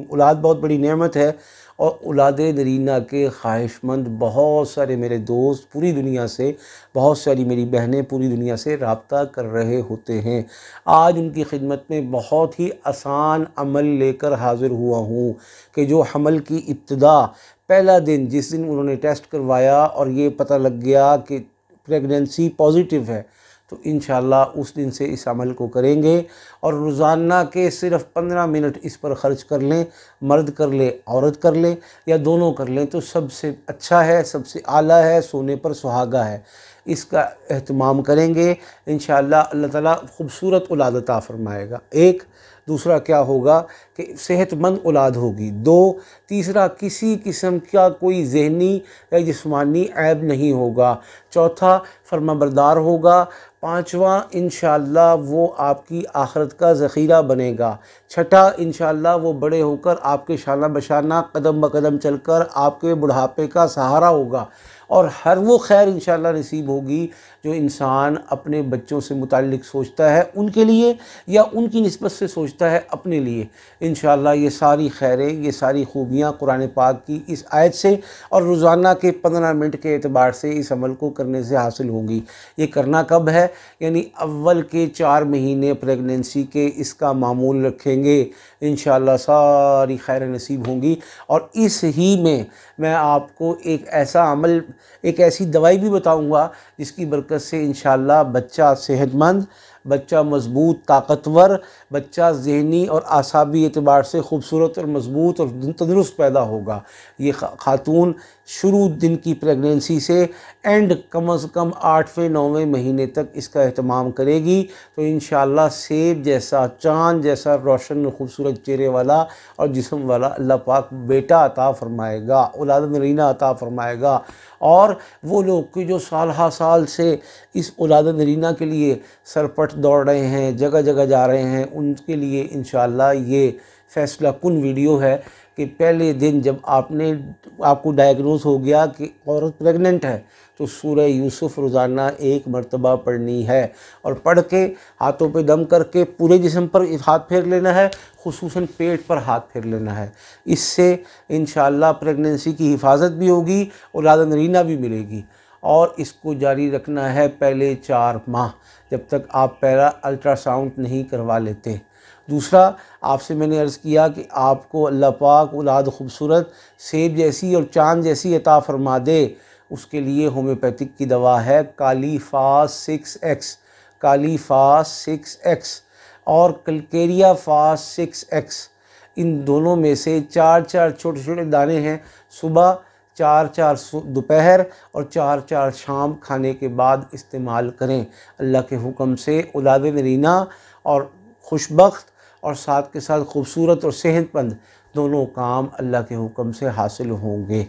औलाद बहुत बड़ी नेमत है और औलाद नरीना के ख्वाहिशमंद बहुत सारे मेरे दोस्त पूरी दुनिया से बहुत सारी मेरी बहनें पूरी दुनिया से रबता कर रहे होते हैं आज उनकी खिदमत में बहुत ही आसान अमल लेकर हाज़िर हुआ हूँ कि जो हमल की इब्तदा पहला दिन जिस दिन उन्होंने टेस्ट करवाया और ये पता लग गया कि प्रेगनेंसी पॉजिटिव है तो इन उस दिन से इस अमल को करेंगे और रोज़ाना के सिर्फ पंद्रह मिनट इस पर ख़र्च कर लें मर्द कर ले औरत कर लें या दोनों कर लें तो सबसे अच्छा है सबसे आला है सोने पर सुहागा है इसका अहतमाम करेंगे इन अल्लाह ताला खूबसूरत औलाद फरमाएगा एक दूसरा क्या होगा कि सेहतमंद औलाद होगी दो तीसरा किसी किस्म का कोई जहनी या जिसमानी ऐब नहीं होगा चौथा फर्माबरदार होगा पाँचवा इन वो आपकी आखरत का ज़ख़ीरा बनेगा छठा इन वो बड़े होकर आपके शाना बशाना कदम ब कदम चल कर आपके बुढ़ापे का सहारा होगा और हर वो खैर इन नसीब होगी जो इंसान अपने बच्चों से मुतक सोचता है उनके लिए या उनकी नस्बत से सोचता है अपने लिए इन ये सारी खैरें ये सारी खूबियाँ कुरान पाक की इस आयत से और रोज़ाना के पंद्रह मिनट के अतबार से इस अमल को करने से हासिल होगी ये करना कब है यानी अव्वल के चार महीने प्रेगनेंसी के इसका मामूल रखेंगे इन सारी खैर नसीब होंगी और इस ही में मैं आपको एक ऐसा अमल एक ऐसी दवाई भी बताऊंगा जिसकी बरकत से इन बच्चा सेहतमंद बच्चा मजबूत ताकतवर बच्चा जहनी और आसाबी अतबार से खूबसूरत और मजबूत और तंदरुस्त पैदा होगा ये खातून शुरू दिन की प्रेगनेंसी से एंड कम अज़ कम आठवें नौवें महीने तक इसका अहतमाम करेगी तो इन सेब जैसा चाँद जैसा रोशन खूबसूरत चेहरे वाला और जिसम वाला अल्लाह पाक बेटा अता फ़रमाएगा औलाद नरीना अता फ़रमाएगा और वो लोग कि जो साल हा साल से इस औलाद नरीना के लिए सरपट एक्सपर्ट दौड़ रहे हैं जगह जगह जा रहे हैं उनके लिए इन ये फ़ैसला कन वीडियो है कि पहले दिन जब आपने आपको डायग्नोज हो गया कि औरत प्रेग्नेंट है तो सूर्य यूसुफ रोज़ाना एक मरतबा पढ़नी है और पढ़ के हाथों पे दम करके पूरे जिसम पर हाथ फेर लेना है खसूस पेट पर हाथ फेर लेना है इससे इन प्रेगनेंसी की हिफाजत भी होगी और रादा नरीना भी मिलेगी और इसको जारी रखना है पहले चार माह जब तक आप पहला अल्ट्रासाउंड नहीं करवा लेते दूसरा आपसे मैंने अर्ज़ किया कि आपको अल्लाह पाक उलाद खूबसूरत सेब जैसी और चांद जैसी अता फरमा दे उसके लिए होम्योपैथिक की दवा है kali phos six X kali phos six X और कलकेरिया फास सिक्स एक्स इन दोनों में से चार चार छोटे छोटे दाने हैं सुबह चार चार दोपहर और चार चार शाम खाने के बाद इस्तेमाल करें अल्लाह के हुक्म से उलाद नरीना और खुशबख्त और साथ के साथ खूबसूरत और सेहतमंद दोनों काम अल्लाह के हुक्म से हासिल होंगे